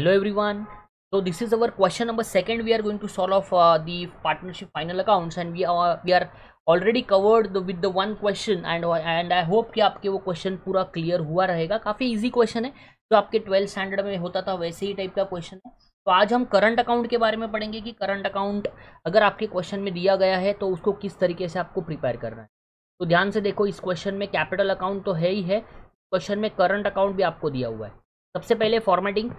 hello everyone so this is our question number second we are going to solve uh, the partnership final accounts and we are we are already covered with the one question and and I hope कि आपके वो question पूरा clear हुआ रहेगा काफ़ी easy question है जो आपके ट्वेल्थ स्टैंडर्ड में होता था वैसे ही टाइप का क्वेश्चन है तो आज हम करंट अकाउंट के बारे में पढ़ेंगे कि करंट अकाउंट अगर आपके क्वेश्चन में दिया गया है तो उसको किस तरीके से आपको प्रिपेयर करना है तो ध्यान से देखो इस क्वेश्चन में कैपिटल अकाउंट तो है ही है क्वेश्चन में करंट अकाउंट भी आपको दिया हुआ है सबसे पहले formatting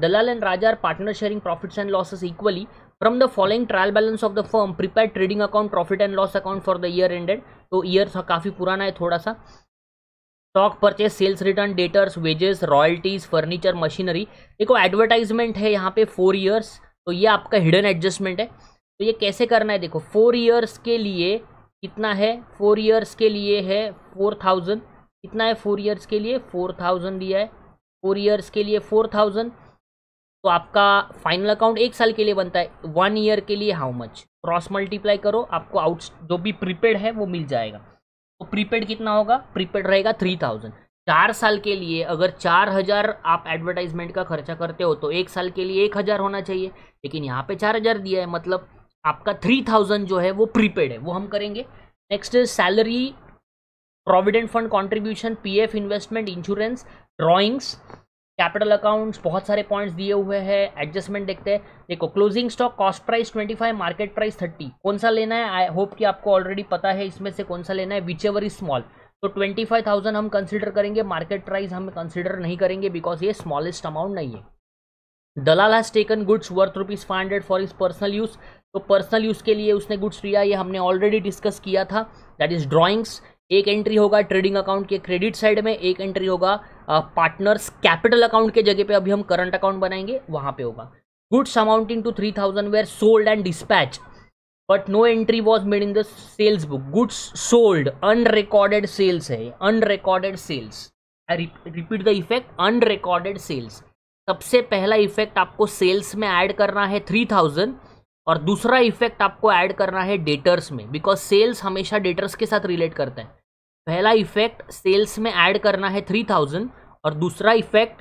Dalal and Raja are partner sharing profits and losses equally from the following trial balance of the firm prepare trading account profit and loss account for the year ended तो year काफ़ी पुराना है थोड़ा सा stock purchase sales return debtors wages royalties furniture machinery देखो advertisement है यहाँ पे फोर ईयर्स तो ये आपका हिडन एडजस्टमेंट है तो ये कैसे करना है देखो फोर ईयर्स के लिए कितना है फोर ईयर्स के लिए है फोर थाउजेंड कितना है फोर ईयर्स के लिए फोर थाउजेंड दिया है फोर ईयर्स के लिए फोर थाउजेंड तो आपका फाइनल अकाउंट एक साल के लिए बनता है वन ईयर के लिए हाउ मच क्रॉस मल्टीप्लाई करो आपको आउट जो भी प्रीपेड है वो मिल जाएगा तो प्रीपेड कितना होगा प्रीपेड रहेगा थ्री थाउजेंड चार साल के लिए अगर चार हज़ार आप एडवर्टाइजमेंट का खर्चा करते हो तो एक साल के लिए एक हज़ार होना चाहिए लेकिन यहाँ पे चार हज़ार दिया है मतलब आपका थ्री थाउजेंड जो है वो प्रीपेड है वो हम करेंगे next salary provident fund contribution P investment insurance drawings capital accounts बहुत सारे पॉइंट्स दिए हुए हैं एडजस्टमेंट देखते हैं देखो closing stock cost price 25 market price 30 कौन सा लेना है आई होप कि आपको ऑलरेडी पता है इसमें से कौन सा लेना है विच एवर इज स्मॉल तो 25,000 हम कंसीडर करेंगे मार्केट प्राइस हम कंसीडर नहीं करेंगे बिकॉज ये स्मॉलेस्ट अमाउंट नहीं है Dalal has taken goods worth rupees five hundred for is personal use तो पर्सनल यूज़ के लिए उसने गुड्स लिया ये हमने ऑलरेडी डिस्कस किया था दैट इज़ ड्रॉइंग्स एक एंट्री होगा ट्रेडिंग अकाउंट के क्रेडिट साइड में एक एंट्री होगा पार्टनर्स कैपिटल अकाउंट के जगह पे अभी हम करंट अकाउंट बनाएंगे वहां पे होगा goods amounting to three thousand were sold and dispatch but no entry was made in the sales book goods sold unrecorded sales है unrecorded sales repeat the effect unrecorded sales सबसे पहला effect आपको sales में add करना है three thousand और दूसरा effect आपको ऐड करना है डेटर्स में बिकॉज सेल्स हमेशा डेटर्स के साथ रिलेट करते हैं पहला इफेक्ट सेल्स में ऐड करना है थ्री थाउजेंड और दूसरा इफेक्ट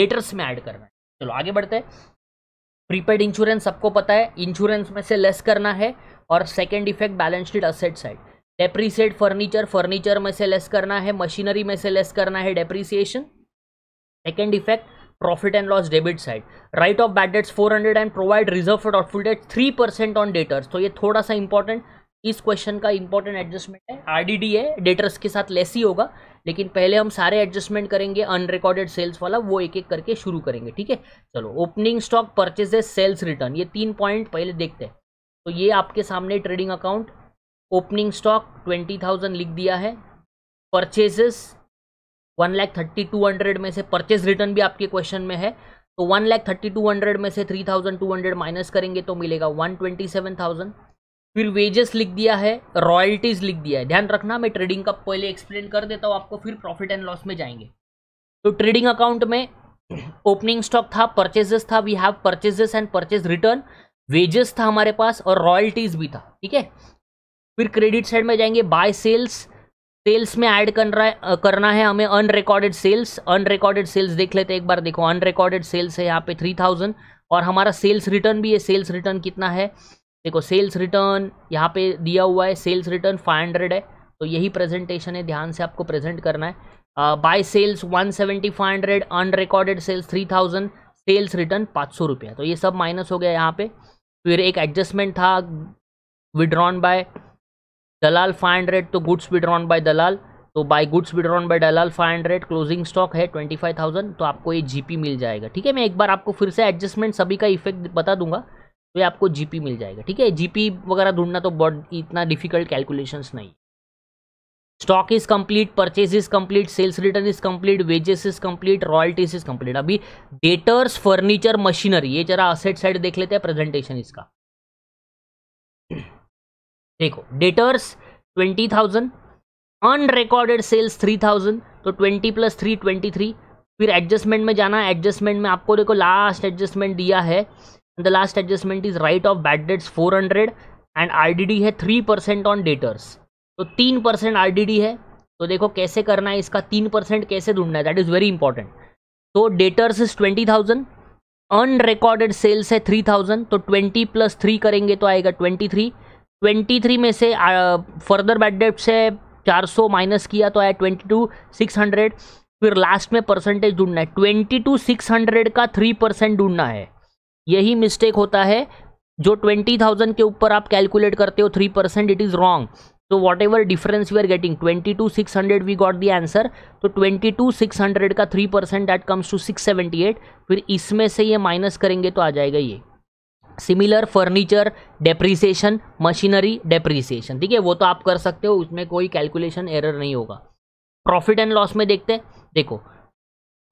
लेटर्स में ऐड करना है चलो आगे बढ़ते हैं प्रीपेड इंश्योरेंस सबको पता है इंश्योरेंस में से लेस करना है और second effect balance sheet asset side depreciated furniture furniture में से लेस करना है मशीनरी में से लेस करना है depreciation second effect profit and loss debit side write off bad debts four hundred and provide reserve for doubtful debt three percent on debtors तो ये थोड़ा सा इंपॉर्टेंट इस क्वेश्चन का इंपॉर्टेंट एडजस्टमेंट है आरडीडी है डेटर्स के साथ लेस ही होगा लेकिन पहले हम सारे एडजस्टमेंट करेंगे अनरिकॉर्डेड सेल्स वाला वो एक एक करके शुरू करेंगे ठीक है चलो opening stock purchases sales return ये तीन पॉइंट पहले देखते हैं तो ये आपके सामने trading account opening stock twenty thousand लिख दिया है purchases one lakh thirty two hundred में से परचेज रिटर्न भी आपके क्वेश्चन में है तो one lakh thirty two hundred में से three thousand two hundred minus करेंगे तो मिलेगा वन ट्वेंटी सेवन थाउजेंड फिर वेजेस लिख दिया है रॉयल्टीज़ लिख दिया है ध्यान रखना मैं ट्रेडिंग का पहले एक्सप्लेन कर देता हूँ आपको फिर प्रॉफिट एंड लॉस में जाएंगे तो ट्रेडिंग अकाउंट में ओपनिंग स्टॉक था परचेजेस था we have purchases and purchase return wages था हमारे पास और रॉयल्टीज़ भी था ठीक है फिर क्रेडिट साइड में जाएंगे बाय सेल्स सेल्स में ऐड कर रहा है करना है हमें अनरिकॉर्डेड सेल्स अनरिकॉर्डेड सेल्स देख लेते एक बार देखो अनरिकॉर्डेड सेल्स है यहाँ पे थ्री थाउजेंड और हमारा सेल्स रिटर्न भी है सेल्स रिटर्न कितना है देखो सेल्स रिटर्न यहाँ पे दिया हुआ है सेल्स रिटर्न 500 है तो यही प्रेजेंटेशन है ध्यान से आपको प्रेजेंट करना है by sales 170 hundred unrecorded sales thousand sales return पाँच सौ रुपया तो ये सब माइनस हो गया यहाँ पे फिर एक एडजस्टमेंट था विड्रॉन बाय दलाल 500 तो गुड्स विड्रॉन बाय दलाल तो by goods withdrawn by Dalal 500 closing stock है 25000 तो आपको ये जीपी मिल जाएगा ठीक है मैं एक बार आपको फिर से एडजस्टमेंट सभी का इफेक्ट बता दूंगा तो ये आपको जीपी मिल जाएगा ठीक है जीपी वगैरह ढूंढना तो बहुत इतना डिफिकल्ट कैलकुलेशंस नहीं stock is complete purchase is complete sales return is complete wages is complete royalties is complete अभी डेटर्स फर्नीचर मशीनरी ये जरा असेट साइड देख लेते हैं प्रेजेंटेशन इसका देखो debtors twenty thousand unrecorded sales three thousand तो twenty plus three twenty three फिर एडजस्टमेंट में जाना एडजस्टमेंट में आपको देखो लास्ट एडजस्टमेंट दिया है the last adjustment is write off bad debts four hundred and RDD है थ्री परसेंट ऑन डेटर्स तो तीन परसेंट आर है तो देखो कैसे करना है इसका तीन परसेंट कैसे ढूंढना है दैट इज़ वेरी इंपॉर्टेंट तो debtors is twenty thousand unrecorded sales है थ्री थाउजेंड तो ट्वेंटी प्लस थ्री करेंगे तो आएगा ट्वेंटी थ्री ट्वेंटी थ्री में से फर्दर बैड डेट्स है चार सौ माइनस किया तो आया ट्वेंटी टू सिक्स हंड्रेड फिर लास्ट में परसेंटेज ढूंढना है ट्वेंटी टू सिक्स हंड्रेड का थ्री परसेंट ढूंढना है यही मिस्टेक होता है जो ट्वेंटी थाउजेंड के ऊपर आप कैलकुलेट करते हो three percent it is wrong तो whatever difference we are getting twenty two six hundred we got the answer तो ट्वेंटी टू सिक्स हंड्रेड का three percent that comes to six seventy eight फिर इसमें से ये minus करेंगे तो आ जाएगा ये similar furniture depreciation machinery depreciation ठीक है वो तो आप कर सकते हो उसमें कोई कैलकुलेशन एरर नहीं होगा प्रॉफिट एंड लॉस में देखते देखो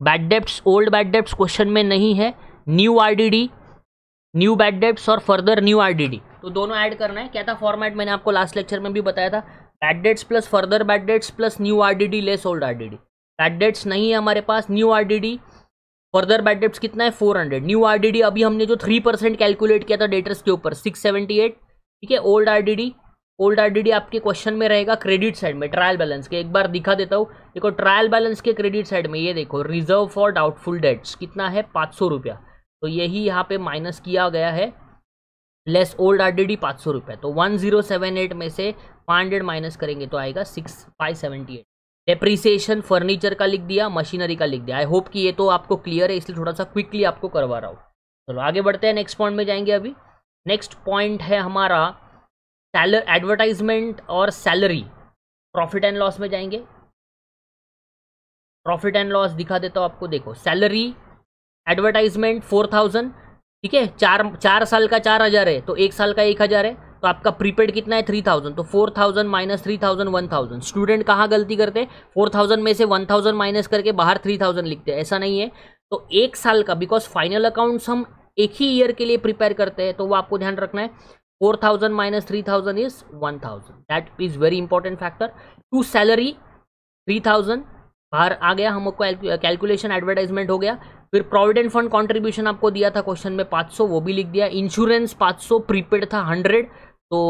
बैड डेप्ट ओल्ड बैड डेप्ट क्वेश्चन में नहीं है new RDD new bad debts और फर्दर न्यू आरडीडी तो दोनों ऐड करना है क्या था फॉर्मेट मैंने आपको लास्ट लेक्चर में भी बताया था bad debts plus further bad debts plus new RDD less old RDD bad debts नहीं है हमारे पास new RDD further bad debts कितना है फोर हंड्रेड न्यू आरडीडी अभी हमने जो थ्री परसेंट कैलकुलेट किया था डेटर्स के ऊपर सिक्स सेवेंटी एट ठीक है ओल्ड आरडीडी ओल्ड आरडीडी आपके क्वेश्चन में रहेगा क्रेडिट साइड में ट्रायल बैलेंस के एक बार दिखा देता हूँ देखो ट्रायल बैलेंस के क्रेडिट साइड में ये देखो रिजर्व फॉर डाउटफुल डेट्स कितना है पाँच सौ रुपया तो यही यहाँ पे माइनस किया गया है less old R D D पाँच सौ रुपये तो वन जीरो सेवन एट में से फाइव हंड्रेड माइनस करेंगे तो आएगा six five seventy eight depreciation furniture का लिख दिया मशीनरी का लिख दिया आई होप कि ये तो आपको क्लियर है इसलिए थोड़ा सा क्विकली आपको करवा रहा हूँ चलो आगे बढ़ते हैं नेक्स्ट पॉइंट में जाएंगे अभी नेक्स्ट पॉइंट है हमारा सैलर एडवर्टाइजमेंट और सैलरी प्रॉफिट एंड लॉस में जाएंगे प्रॉफिट एंड लॉस दिखा देता हूँ आपको देखो सैलरी एडवर्टाइजमेंट फोर थाउजेंड ठीक है चार चार साल का चार हज़ार है तो एक साल का एक हज़ार है तो आपका प्रीपेड कितना है थ्री थाउजेंड तो four thousand minus three thousand one thousand student कहाँ गलती करते हैं फोर थाउजेंड में से वन थाउजेंड माइनस करके बाहर थ्री थाउजेंड लिखते हैं ऐसा नहीं है तो एक साल का बिकॉज फाइनल अकाउंट्स हम एक ही ईयर के लिए प्रिपेयर करते हैं तो वो आपको ध्यान रखना है four thousand minus three thousand is one thousand that is very important factor to salary three thousand बाहर आ गया हमको कैलकुलेशन एडवर्टाइजमेंट हो गया फिर प्रोविडेंट फंड कॉन्ट्रीब्यूशन आपको दिया था क्वेश्चन में 500 वो भी लिख दिया इंश्योरेंस 500 प्रीपेड था 100 तो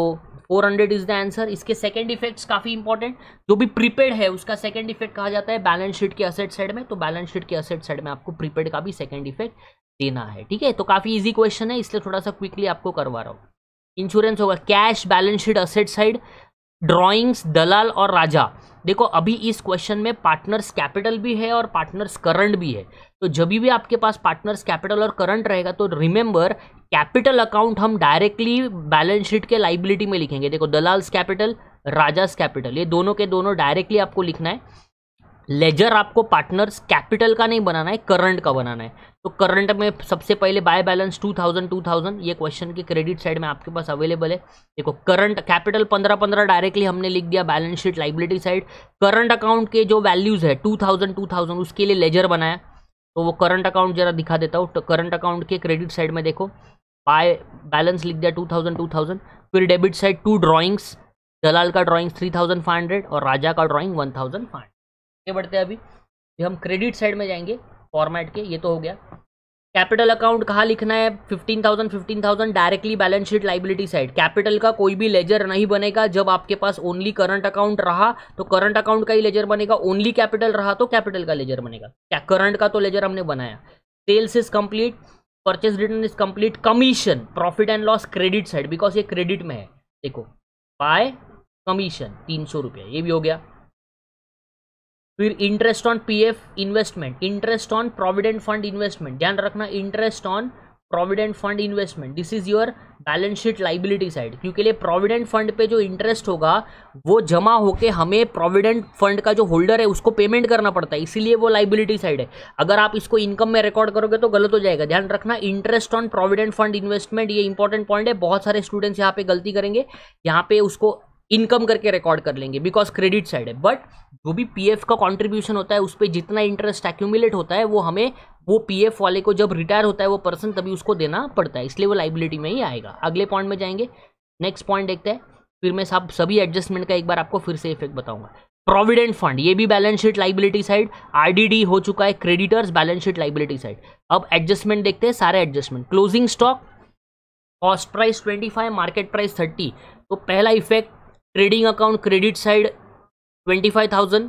400 इज द आंसर इसके सेकंड इफेक्ट्स काफ़ी इंपॉर्टेंट जो भी प्रीपेड है उसका सेकंड इफेक्ट कहा जाता है बैलेंस शीट के असेट साइड में तो बैलेंस शीट के असेट साइड में आपको प्रीपेड का भी सेकेंड इफेक्ट देना है ठीक है तो काफ़ी इजी क्वेश्चन है इसलिए थोड़ा सा क्विकली आपको करवा रहा हूँ इंश्योरेंस होगा cash balance sheet asset side drawings Dalal और राजा देखो अभी इस क्वेश्चन में पार्टनर्स कैपिटल भी है और पार्टनर्स करंट भी है तो जब भी आपके पास पार्टनर्स कैपिटल और करंट रहेगा तो रिमेंबर कैपिटल अकाउंट हम डायरेक्टली बैलेंस शीट के लाइबिलिटी में लिखेंगे देखो दलाल्स कैपिटल राजास कैपिटल ये दोनों के दोनों डायरेक्टली आपको लिखना है लेजर आपको पार्टनर्स कैपिटल का नहीं बनाना है करंट का बनाना है तो करंट में सबसे पहले बाय बैलेंस 2000 2000 ये क्वेश्चन के क्रेडिट साइड में आपके पास अवेलेबल है देखो करंट कैपिटल 15 15 डायरेक्टली हमने लिख दिया balance sheet liability side current account के जो वैल्यूज़ है 2000 2000 उसके लिए लेजर बनाया तो वो करंट अकाउंट जरा दिखा देता हूँ तो करंट अकाउंट के क्रेडिट साइड में देखो बाय बैलेंस लिख दिया टू थाउजेंड टू थाउजेंड फिर debit side to drawings Dalal का drawings three thousand five hundred और राजा का ड्रॉइंग वन थाउजेंड फाइव आगे बढ़ते हैं अभी ये हम क्रेडिट साइड में जाएंगे फॉर्मेट के ये तो हो गया कैपिटल अकाउंट कहाँ लिखना है fifteen thousand fifteen thousand directly balance sheet liability side capital का कोई भी लेजर नहीं बनेगा जब आपके पास ओनली करंट अकाउंट रहा तो करंट अकाउंट का ही लेजर बनेगा ओनली कैपिटल रहा तो कैपिटल का लेजर बनेगा क्या करंट का तो लेजर हमने बनाया sales is complete purchase return is complete commission profit and loss credit side because ये क्रेडिट में है देखो बाय कमीशन तीन सौ रुपये ये भी हो गया तो फिर interest on PF investment interest on provident fund investment ध्यान रखना interest on provident fund investment this is your balance sheet liability side क्योंकि लिए प्रोविडेंट फंड पे जो इंटरेस्ट होगा वो जमा होके हमें प्रोविडेंट फंड का जो होल्डर है उसको पेमेंट करना पड़ता है इसीलिए वो लाइबिलिटी साइड है अगर आप इसको इनकम में रिकॉर्ड करोगे तो गलत हो जाएगा ध्यान रखना interest on provident fund investment ये इंपॉर्टेंट पॉइंट है बहुत सारे स्टूडेंट्स यहाँ पे गलती करेंगे यहाँ पे उसको इनकम करके रिकॉर्ड कर लेंगे बिकॉज क्रेडिट साइड है बट जो भी पी का कॉन्ट्रीब्यूशन होता है उस पर जितना इंटरेस्ट एक्यूमुलेट होता है वो हमें वो पी वाले को जब रिटायर होता है वो पर्सन तभी उसको देना पड़ता है इसलिए वो लाइबिलिटी में ही आएगा अगले पॉइंट में जाएंगे नेक्स्ट पॉइंट देखते हैं फिर मैं सब सभी एडजस्टमेंट का एक बार आपको फिर से इफेक्ट बताऊंगा प्रोविडेंट फंड ये भी balance sheet liability side RDD हो चुका है creditors balance sheet liability side अब एडजस्टमेंट देखते हैं सारे adjustment closing stock cost price twenty five market price thirty तो पहला effect trading account credit side twenty five thousand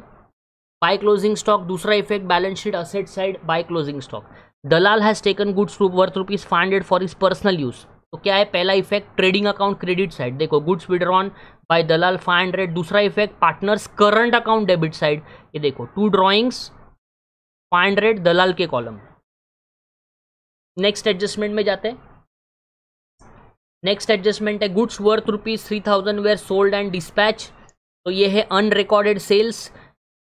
by closing stock दूसरा effect balance sheet asset side by closing stock Dalal has taken goods worth rupees five hundred for is personal use तो क्या है पहला effect trading account credit side देखो goods withdrawn by Dalal 500 दूसरा effect partners current account debit side ये देखो to drawings 500 दलाल के column next adjustment में जाते हैं नेक्स्ट एडजस्टमेंट है goods worth rupees three thousand were sold and dispatch तो ये है अनरिकॉर्डेड सेल्स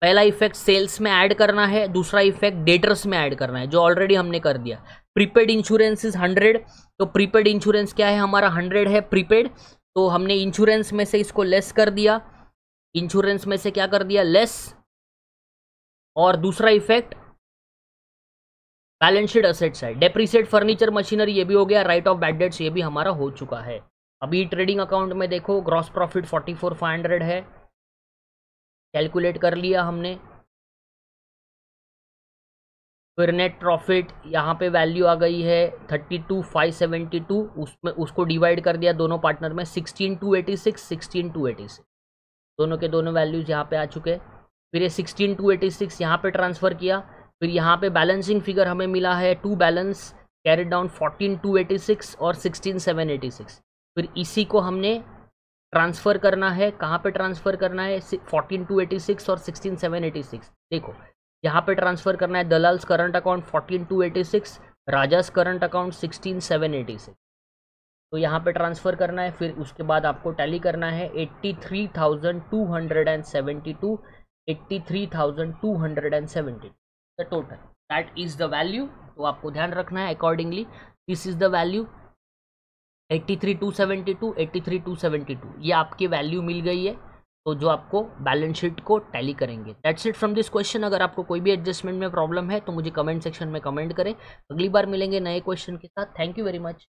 पहला इफेक्ट सेल्स में ऐड करना है दूसरा इफेक्ट डेटर्स में ऐड करना है जो ऑलरेडी हमने कर दिया प्रीपेड इंश्योरेंस इज हंड्रेड तो प्रीपेड इंश्योरेंस क्या है हमारा हंड्रेड है प्रीपेड तो हमने इंश्योरेंस में से इसको लेस कर दिया इंश्योरेंस में से क्या कर दिया लेस और दूसरा इफेक्ट बैलेंस शीट असेट्स है डेप्रिसिएट फर्नीचर मशीनरी ये भी हो गया राइट ऑफ बैड डेट्स ये भी हमारा हो चुका है अभी ट्रेडिंग अकाउंट में देखो gross profit forty four five hundred है कैलकुलेट कर लिया हमने फिर नेट प्रॉफिट यहाँ पे वैल्यू आ गई है thirty two five seventy two उसमें उसको डिवाइड कर दिया दोनों पार्टनर में sixteen two eighty six sixteen two eighty six दोनों के दोनों वैल्यूज यहाँ पे आ चुके फिर ये सिक्सटीन टू एटी सिक्स यहाँ पे ट्रांसफ़र किया फिर यहाँ पे बैलेंसिंग फिगर हमें मिला है to balance carried down fourteen two eighty six और सिक्सटीन सेवन एटी सिक्स फिर इसी को हमने ट्रांसफ़र करना है कहाँ पे ट्रांसफ़र करना है फोर्टीन टू एटी सिक्स और सिक्सटीन सेवन एटी सिक्स देखो यहाँ पे ट्रांसफ़र करना है Dalal's current account fourteen two eighty six Raja's current account sixteen seven eighty six तो यहाँ पे ट्रांसफ़र करना है फिर उसके बाद आपको टैली करना है eighty three thousand two hundred and seventy two eighty three thousand two hundred and seventy two the total that is the value तो आपको ध्यान रखना है accordingly this is the value 83272 83272 83 ये आपकी वैल्यू मिल गई है तो जो आपको बैलेंस शीट को टैली करेंगे that's it from this question अगर आपको कोई भी एडजस्टमेंट में प्रॉब्लम है तो मुझे कमेंट सेक्शन में कमेंट करें अगली बार मिलेंगे नए क्वेश्चन के साथ थैंक यू वेरी मच